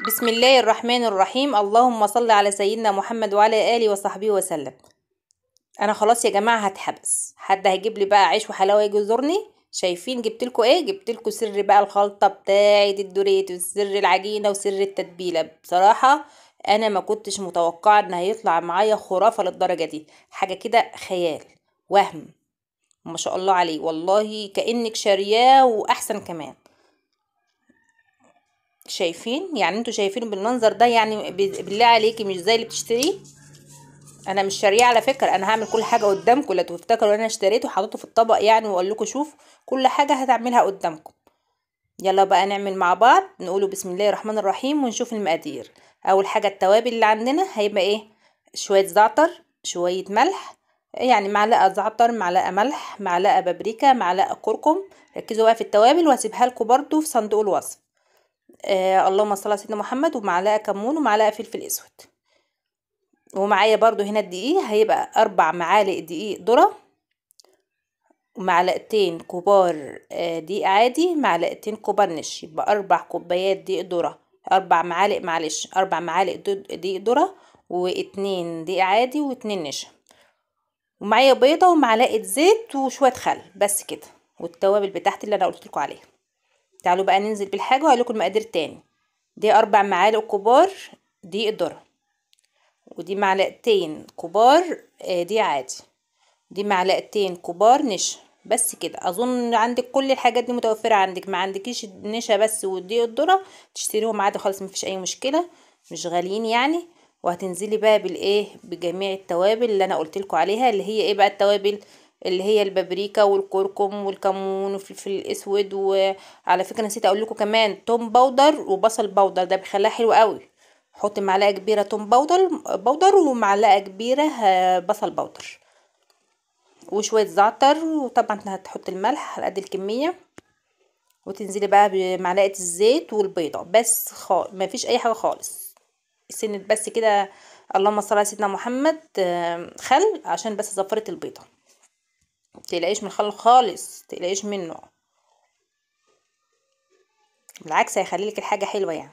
بسم الله الرحمن الرحيم اللهم صل على سيدنا محمد وعلى آله وصحبه وسلم انا خلاص يا جماعه هتحبس حد هيجيب لي بقى عيش وحلاوه يجي يزورني شايفين جبت لكم ايه جبت لكم سر بقى الخلطه بتاعه الدوريت وسر العجينه وسر التتبيله بصراحه انا ما كنتش متوقعه ان هيطلع معايا خرافه للدرجه دي حاجه كده خيال وهم ما شاء الله عليه والله كانك شارياه واحسن كمان شايفين يعني انتوا شايفينه بالمنظر ده يعني بالله عليكي مش زي اللي بتشتريه انا مش شاريه على فكره انا هعمل كل حاجه قدامكم لا تفتكروا انا اشتريته وحطيته في الطبق يعني واقول لكم شوفوا كل حاجه هتعملها قدامكم يلا بقى نعمل مع بعض نقوله بسم الله الرحمن الرحيم ونشوف المقادير اول حاجه التوابل اللي عندنا هيبقى ايه شويه زعتر شويه ملح يعني معلقه زعتر معلقه ملح معلقه بابريكا معلقه كركم ركزوا بقى في التوابل وهسيبها لكم برده في صندوق الوصف آه اللهم صل على سيدنا محمد ومعلقه كمون ومعلقه فلفل اسود ومعايا برضو هنا الدقيق هيبقى اربع معالق دقيق ذره ومعلقتين كبار آه، دقيق عادي معلقتين كبار نشا يبقى اربع كوبايات دقيق ذره اربع معالق معلش اربع معالق دقيق ذره واتنين دقيق عادي واتنين نشا ومعايا بيضه ومعلقه زيت وشويه خل بس كده والتوابل بتاعتي اللي انا قلت لكم عليها تعالوا بقى ننزل بالحاجة وهقول لكم المقادير تاني دي أربع معالق كبار دي الذرة ودي معلقتين كبار آه، دي عادي دي معلقتين كبار نشا بس كده اظن عندك كل الحاجات دي متوفره عندك ما عندكيش نشا بس ودي الذره تشتريهم عادي خالص مفيش اي مشكله مش غاليين يعني وهتنزلي بقى بالايه بجميع التوابل اللي انا قلت لكم عليها اللي هي ايه بقى التوابل اللي هي البابريكا والكركم والكمون والفلفل الاسود وعلى فكره نسيت اقول لكم كمان توم باودر وبصل باودر ده بيخليها حلو قوي حطي معلقه كبيره توم باودر باودر ومعلقه كبيره آه، بصل باودر وشويه زعتر وطبعا هتحط الملح على قد الكميه وتنزلي بقى بمعلقه الزيت والبيضه بس ما مفيش اي حاجه خالص سنه بس كده اللهم صل على سيدنا محمد آه، خل عشان بس زفرت البيضه متقلقيش من الخل خالص متقلقيش منه بالعكس هيخليلك الحاجه حلوه يعني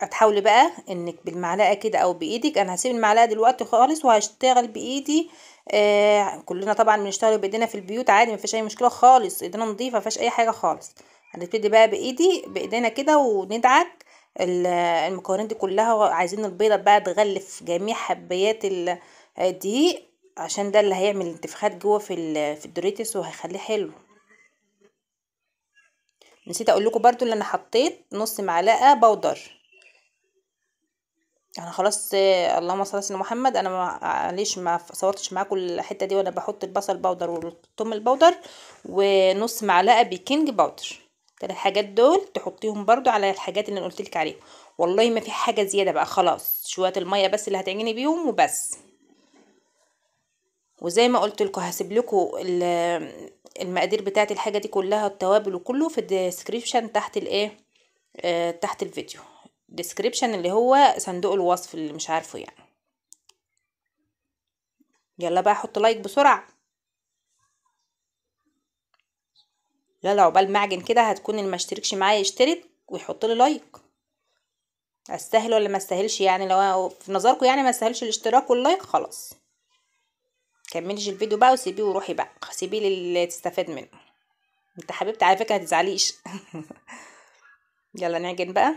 هتحاولي بقى انك بالمعلقه كده او بايدك انا هسيب المعلقه دلوقتي خالص وهشتغل بايدي آه كلنا طبعا بنشتغل بايدينا في البيوت عادي مفيش اي مشكله خالص ايدينا نظيفه مفيهاش اي حاجه خالص هنبتدي بقى بايدي بايدينا كده وندعك المكونات دي كلها عايزين البيضه بقى تغلف جميع حبيات الدقيق عشان ده اللي هيعمل انتفاخات جوه في في الدوريتس وهيخليه حلو نسيت اقول لكم برده ان انا حطيت نص معلقه بودر انا خلاص اللهم صل على سيدنا محمد انا معلش ما صورتش معاكم الحته دي وانا بحط البصل بودر والثوم الباودر ونص معلقه بيكنج بودر تلات الحاجات دول تحطيهم برضو على الحاجات اللي انا قلت لك عليهم والله ما في حاجه زياده بقى خلاص شويه الميه بس اللي هتعجني بيهم وبس وزي ما قلت لكم هسيب لكم المقادير بتاعت الحاجه دي كلها التوابل وكله في الديسكريبشن تحت الايه آه تحت الفيديو ديسكريبشن اللي هو صندوق الوصف اللي مش عارفه يعني يلا بقى حط لايك بسرعه يلا عقبال معجن كده هتكون اللي ما اشتركش معايا يشترك ويحط لي لايك استاهل ولا ما استاهلش يعني لو في نظركم يعني ما استاهلش الاشتراك واللايك خلاص كملش الفيديو بقى وسيبيه وروحي بقى سيبيه للي تستفاد منه انت حبيبتي على فكره هتزعليش يلا نعجن بقى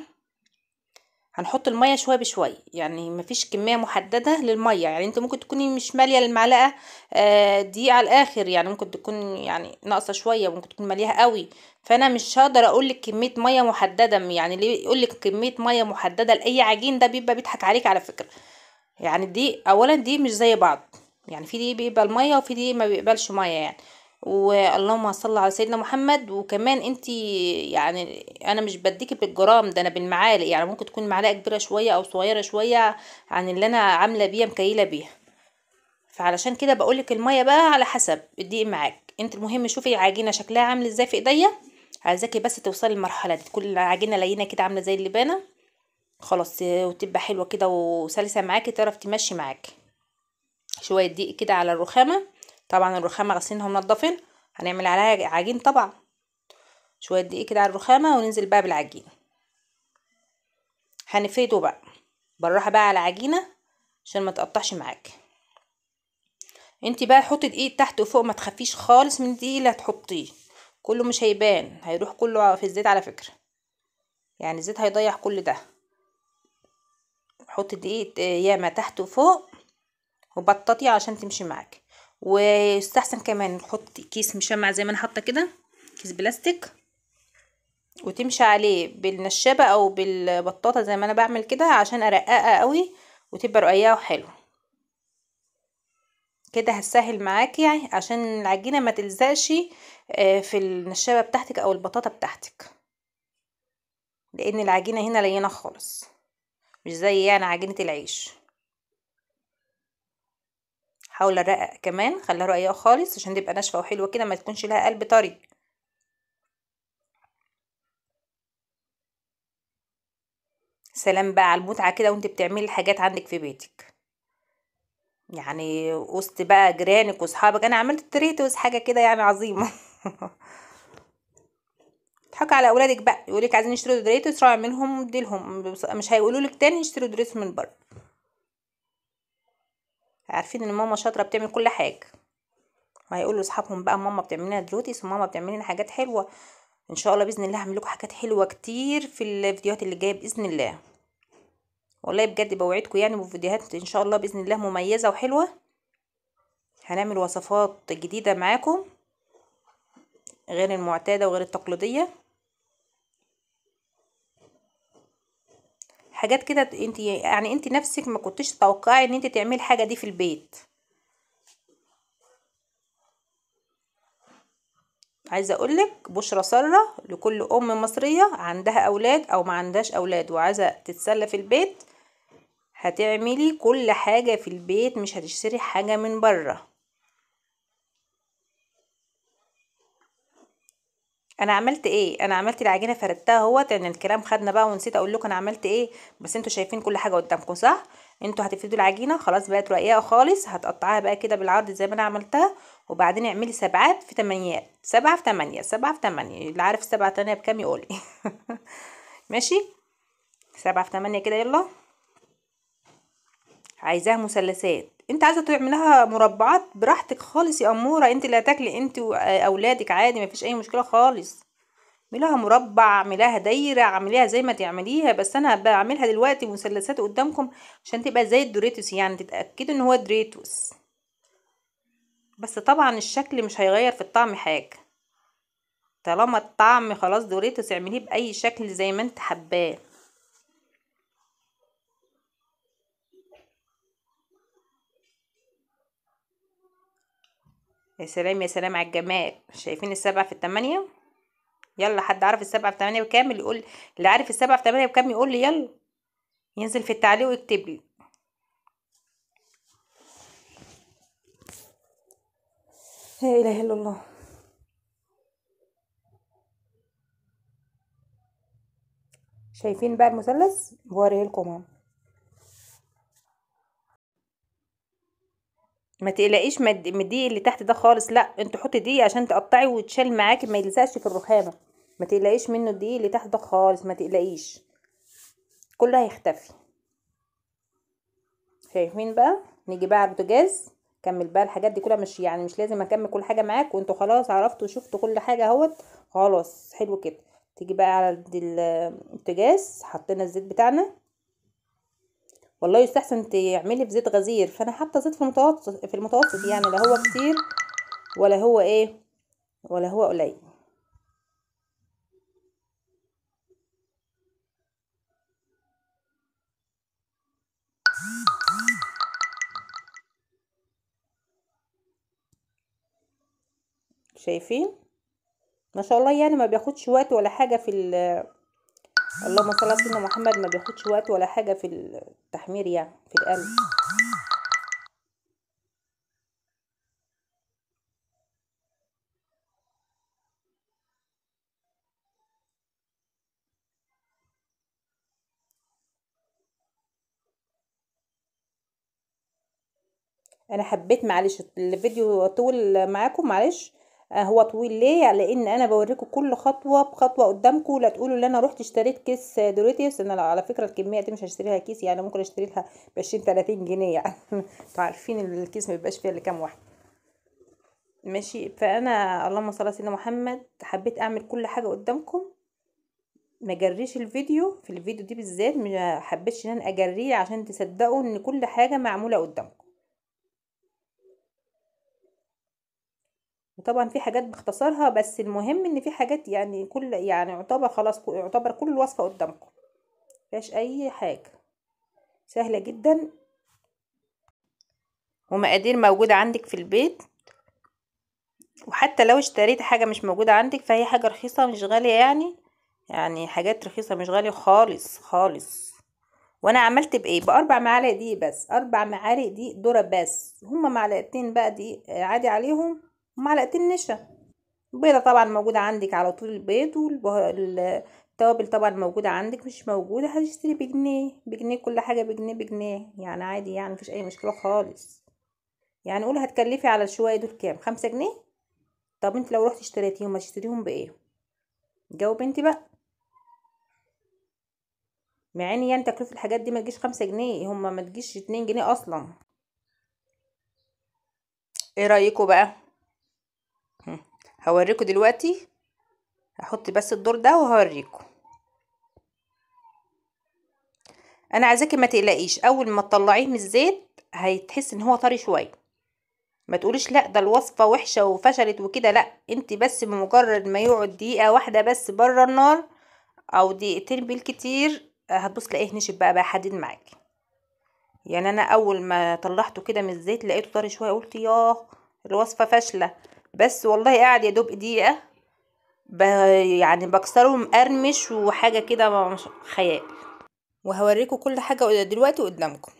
هنحط الميه شويه بشويه يعني مفيش كميه محدده للميه يعني انت ممكن تكوني مش ماليه المعلقه آه، دي على الاخر يعني ممكن تكون يعني ناقصه شويه ممكن تكون ماليها قوي فانا مش هقدر اقول لك كميه ميه محدده يعني ليه يقول لك كميه ميه محدده لاي عجين ده بيبقى بيضحك عليك على فكره يعني دي اولا دي مش زي بعض يعني في دي بيقبل ميه وفي دي ما بيقبلش ميه يعني واللهم صل على سيدنا محمد وكمان انت يعني انا مش بديكي بالجرام ده انا بالمعالق يعني ممكن تكون معلقه كبيره شويه او صغيره شويه عن اللي انا عامله بيها مكيله بيها فعلشان كده بقولك الميه بقى على حسب الدقيق معاك انت المهم شوفي العجينه شكلها عامل ازاي في ايديا عايزاكي بس توصلي للمرحله دي تكون العجينه لينه كده عامله زي اللبانه خلاص وتبقى حلوه كده وسلسه معاكي تعرف تمشي معاكي شويه دقيق كده على الرخامه طبعا الرخامه غسلينها ومنضفين هنعمل عليها عجين طبعا شويه دقيق كده على الرخامه وننزل بقى بالعجين هنفرده بقى بالراحه بقى على عجينه عشان ما تقطعش معاك انت بقى حطي دقيق تحت وفوق ما تخفيش خالص من الدقيق اللي هتحطيه كله مش هيبان هيروح كله في الزيت على فكره يعني الزيت هيضيع كل ده حطي دقيق ياما تحت وفوق وبططي عشان تمشي معاك ويستحسن كمان نحط كيس مشمع زي ما انا حاطه كده كيس بلاستيك وتمشي عليه بالنشابه او بالبطاطه زي ما انا بعمل كده عشان ارققها قوي وتبقى رقيقه وحلوه كده هتسهل معاكي يعني عشان العجينه ما تلزقش آه، في النشابه بتاعتك او البطاطا بتاعتك لان العجينه هنا لينه خالص مش زي يعني عجينه العيش هحاول ارقق كمان خليها رقيقه خالص عشان تبقى ناشفه وحلوه كده ما تكونش لها قلب طري سلام بقى على المتعه كده وانت بتعملي الحاجات عندك في بيتك يعني وسط بقى جيرانك واصحابك انا عملت تريتوس حاجه كده يعني عظيمه حك على اولادك بقى يقولك عايزين يشتروا دريتوس روح منهم اديلهم مش هيقولولك تاني يشتروا دريتوس من بره عارفين ان ماما شاطره بتعمل كل حاجه وهيقولوا لاصحابهم بقى ماما بتعمل لنا دلوتيس وماما بتعمل لنا حاجات حلوه ان شاء الله باذن الله هعمل لكم حاجات حلوه كتير في الفيديوهات اللي جايه باذن الله والله بجد بوعدكم يعني بفيديوهات ان شاء الله باذن الله مميزه وحلوه هنعمل وصفات جديده معاكم غير المعتاده وغير التقليديه حاجات كده انت يعني انت نفسك ما كنتش تتوقعي ان انت تعملي الحاجه دي في البيت عايزه اقول لك بشرى ساره لكل ام مصريه عندها اولاد او ما عندهاش اولاد وعايزه تتسلى في البيت هتعملي كل حاجه في البيت مش هتشتري حاجه من بره انا عملت ايه انا عملت العجينه فردتها اهوت يعني الكلام خدنا بقى ونسيت اقول لكم انا عملت ايه بس انتوا شايفين كل حاجه قدامكم صح انتوا هتفردوا العجينه خلاص بقت رقيقه خالص هتقطعها بقى كده بالعرض زي ما انا عملتها وبعدين اعملي سبعات في تمانيات سبعه في تمانيه سبعه في تمانيه اللي عارف سبعه تانيه بكام يقول لي ماشي سبعه في تمانيه كده يلا عايزاها مثلثات انت عايزه تعملها مربعات براحتك خالص يا اموره انت اللي هتاكلي انت واولادك عادي مفيش اي مشكله خالص اعمليها مربع اعمليها دايره اعمليها زي ما تعمليها بس انا بعملها دلوقتي مثلثات قدامكم عشان تبقى زي الدوريتوس يعني تتاكدوا ان هو دريتوس بس طبعا الشكل مش هيغير في الطعم حاجه طالما الطعم خلاص دوريتوس اعمليه باي شكل زي ما انت حباه يا سلام يا سلام على الجمال شايفين السبعة في التمانية يلا حد عارف السبعة في الثمانية بكام يقول اللي عارف السبعة في الثمانية بكام يقول لي يلا ينزل في التعليق ويكتب لي لا اله الا الله شايفين بقى المثلث بوريه لكم اهو ما تقلقيش من الضيق اللي تحت ده خالص لا انت حطي دي عشان تقطعي وتشال معاكي ما يلزقش في الرخامه ما تقلقيش منه الضيق اللي تحت ده خالص ما تقلقيش كله هيختفي شايفين بقى نيجي بقى على البوتاجاز كمل بقى الحاجات دي كلها مش يعني مش لازم اكمل كل حاجه معاك وانتوا خلاص عرفتوا وشفتوا كل حاجه اهوت خلاص حلو كده تيجي بقى على البوتاجاز حطينا الزيت بتاعنا والله يستحسن تعملي في زيت غزير فانا حاطه زيت في المتوسط في المتوسط يعني لا هو كتير ولا هو ايه ولا هو قليل شايفين ما شاء الله يعني ما بياخدش وقت ولا حاجه في اللهم صل على سيدنا محمد ما بياخدش وقت ولا حاجه في التحمير يعني في القلب انا حبيت معلش الفيديو طول معاكم معلش آه، هو طويل ليه لان انا بوريكم كل خطوه بخطوه قدامكم لا تقولوا ان انا رحت اشتريت كيس دوريتيوس انا على فكره الكميه دي مش هشتريها كيس يعني ممكن اشتري لها ب 20 30 جنيه يعني انتوا عارفين الكيس ما بيبقاش فيها الا كام واحد ماشي فانا اللهم صل على سيدنا محمد حبيت اعمل كل حاجه قدامكم ما جريش الفيديو في الفيديو دي بالذات ما حبيتش ان انا اجريه عشان تصدقوا ان كل حاجه معموله قدامكم وطبعا في حاجات باختصارها بس المهم ان في حاجات يعني كل يعني يعتبر خلاص يعتبر كل الوصفه قدامكم مفيهاش اي حاجه سهله جدا ومقادير موجوده عندك في البيت وحتى لو اشتريت حاجه مش موجوده عندك فهي حاجه رخيصه مش غاليه يعني يعني حاجات رخيصه مش غاليه خالص خالص وانا عملت بايه باربع معالق دقيق بس اربع معالق دقيق ذره بس هما معلقتين بقى دي عادي عليهم ومعلقتين نشا البيضة طبعا موجودة عندك على طول البيض والتوابل طبعا موجودة عندك مش موجودة هتشتري بجنيه بجنيه كل حاجة بجنيه بجنيه يعني عادي يعني مفيش أي مشكلة خالص يعني قول هتكلفي على الشوية دول كام خمسة جنيه طب انت لو رحتي اشتريتيهم هتشتريهم بايه جاوب انت بقى مع ان يعني تكلفة الحاجات دي ما تجيش خمسة جنيه هما ما تجيش اتنين جنيه اصلا ايه رأيكوا بقى هوريكم دلوقتي هحط بس الدور ده وهوريكم انا عايزاكي ما تقلقيش اول ما تطلعيه من الزيت هيتحس ان هو طري شويه ما تقوليش لا ده الوصفه وحشه وفشلت وكده لا انت بس بمجرد ما يقعد دقيقه واحده بس بره النار او دقيقتين بالكتير هتبص تلاقيه نشف بقى بقى حديد معاكي يعني انا اول ما طلعته كده من الزيت لقيته طري شويه قلت ياه الوصفه فاشله بس والله قاعد يا دوب دقيقه يعني بكسره مقرمش وحاجه كده خيال وهوريكم كل حاجه دلوقتي قدامكم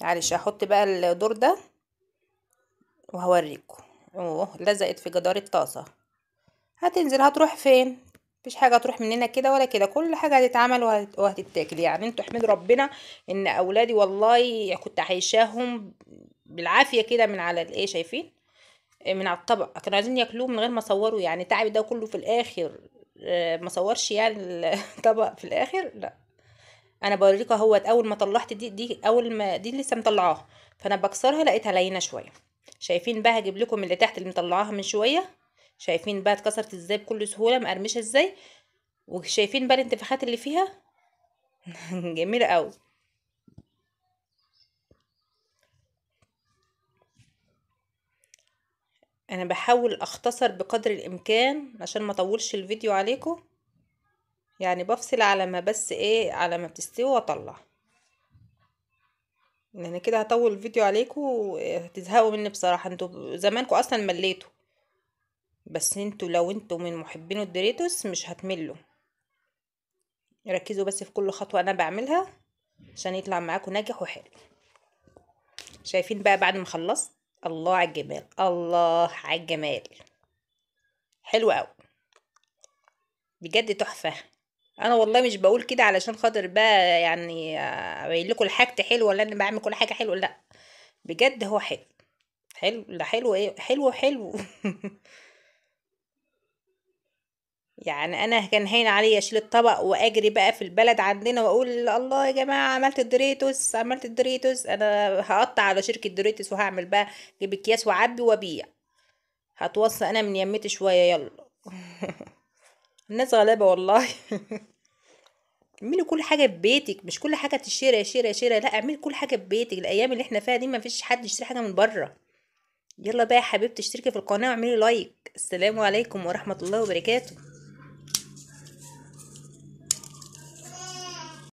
معلش هحط بقى الدور ده وهوريكم اوه لزقت في جدار الطاسه هتنزل هتروح فين مفيش حاجه هتروح مننا كده ولا كده كل حاجه هتتعمل وهتتاكل يعني انتوا احمدوا ربنا ان اولادي والله كنت عايشاهم بالعافيه كده من على الايه شايفين من على الطبق كانوا عايزين ياكلوه من غير ما صوروا يعني تعب ده كله في الاخر آه، ما صورش يعني الطبق في الاخر لا انا بوريكوا اهوت اول ما طلعت دي دي اول ما دي لسه مطلعاها فانا بكسرها لقيتها لينه شويه شايفين بقى هجيب لكم اللي تحت اللي مطلعاها من شويه شايفين بقى اتكسرت ازاي بكل سهوله مقرمشه ازاي وشايفين بقى الانتفاخات اللي فيها جميله قوي انا بحاول اختصر بقدر الامكان عشان ما اطولش الفيديو عليكم يعني بفصل على ما بس ايه على ما بتستوي واطلع لان يعني كده هطول الفيديو عليكم آه، هتزهقوا مني بصراحه انتوا زمانكم اصلا مليتوا بس انتوا لو انتوا من محبين الدريتوس مش هتملوا ركزوا بس في كل خطوه انا بعملها عشان يطلع معاكم ناجح وحلو شايفين بقى بعد ما خلصت الله على الجمال الله على الجمال حلو قوي بجد تحفه انا والله مش بقول كده علشان خاطر بقى يعني ابين لكم الحاجه حلوه ولا انا بعمل كل حاجه حلوه لا بجد هو حلو حلو لا حلو ايه حلو حلو يعني انا كان هين عليا اشيل الطبق واجري بقى في البلد عندنا واقول الله يا جماعه عملت الدريتوس عملت الدريتوس انا هقطع على شركه دريتوس وهعمل بقى اجيب اكياس وعبي وابيع هتوصى انا من يمتي شويه يلا الناس غلابه والله اعملي كل حاجه في بيتك مش كل حاجه تشتري يا شيرة لا اعملي كل حاجه في بيتك الايام اللي احنا فيها دي ما فيش حد يشتري حاجه من بره يلا بقى يا حبيبتي اشتركي في القناه واعملي لايك السلام عليكم ورحمه الله وبركاته